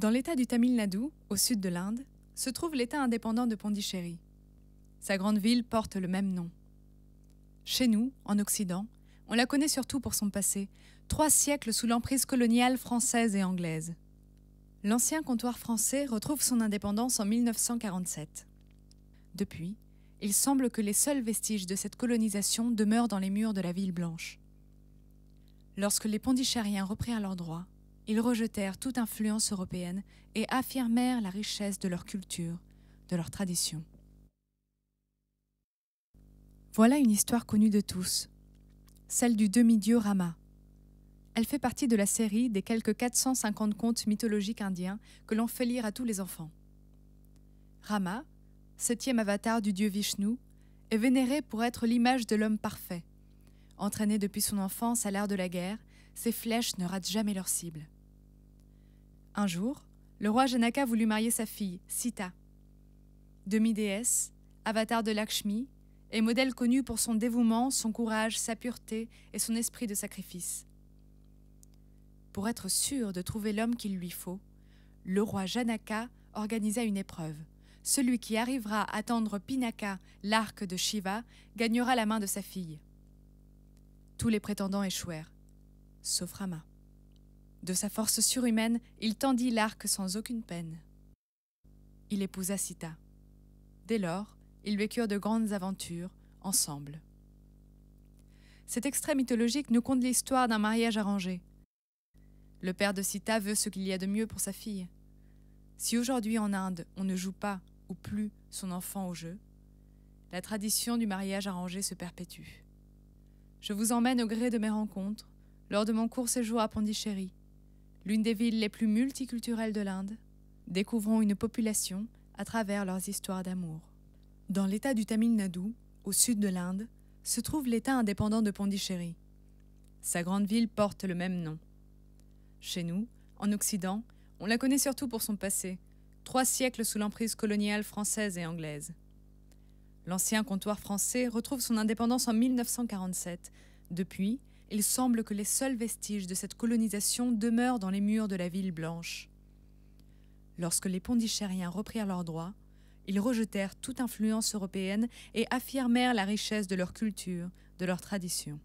Dans l'État du Tamil Nadu, au sud de l'Inde, se trouve l'État indépendant de Pondichéry. Sa grande ville porte le même nom. Chez nous, en Occident, on la connaît surtout pour son passé, trois siècles sous l'emprise coloniale française et anglaise. L'ancien comptoir français retrouve son indépendance en 1947. Depuis, il semble que les seuls vestiges de cette colonisation demeurent dans les murs de la ville blanche. Lorsque les pondichériens reprirent leurs droits, ils rejetèrent toute influence européenne et affirmèrent la richesse de leur culture, de leur tradition. Voilà une histoire connue de tous, celle du demi-dieu Rama. Elle fait partie de la série des quelques 450 contes mythologiques indiens que l'on fait lire à tous les enfants. Rama, septième avatar du dieu Vishnu, est vénéré pour être l'image de l'homme parfait. Entraîné depuis son enfance à l'art de la guerre, ses flèches ne ratent jamais leur cible. Un jour, le roi Janaka voulut marier sa fille, Sita. Demi-déesse, avatar de Lakshmi, et modèle connu pour son dévouement, son courage, sa pureté et son esprit de sacrifice. Pour être sûr de trouver l'homme qu'il lui faut, le roi Janaka organisa une épreuve. Celui qui arrivera à tendre Pinaka, l'arc de Shiva, gagnera la main de sa fille. Tous les prétendants échouèrent, sauf Rama. De sa force surhumaine, il tendit l'arc sans aucune peine. Il épousa Sita. Dès lors, ils vécurent de grandes aventures, ensemble. Cet extrait mythologique nous conte l'histoire d'un mariage arrangé. Le père de Sita veut ce qu'il y a de mieux pour sa fille. Si aujourd'hui en Inde on ne joue pas ou plus son enfant au jeu, la tradition du mariage arrangé se perpétue. Je vous emmène au gré de mes rencontres lors de mon court séjour à Pondichéry l'une des villes les plus multiculturelles de l'Inde, découvrons une population à travers leurs histoires d'amour. Dans l'État du Tamil Nadu, au sud de l'Inde, se trouve l'État indépendant de Pondichéry. Sa grande ville porte le même nom. Chez nous, en Occident, on la connaît surtout pour son passé, trois siècles sous l'emprise coloniale française et anglaise. L'ancien comptoir français retrouve son indépendance en 1947. Depuis, il semble que les seuls vestiges de cette colonisation demeurent dans les murs de la ville blanche. Lorsque les pondichériens reprirent leurs droits, ils rejetèrent toute influence européenne et affirmèrent la richesse de leur culture, de leurs traditions.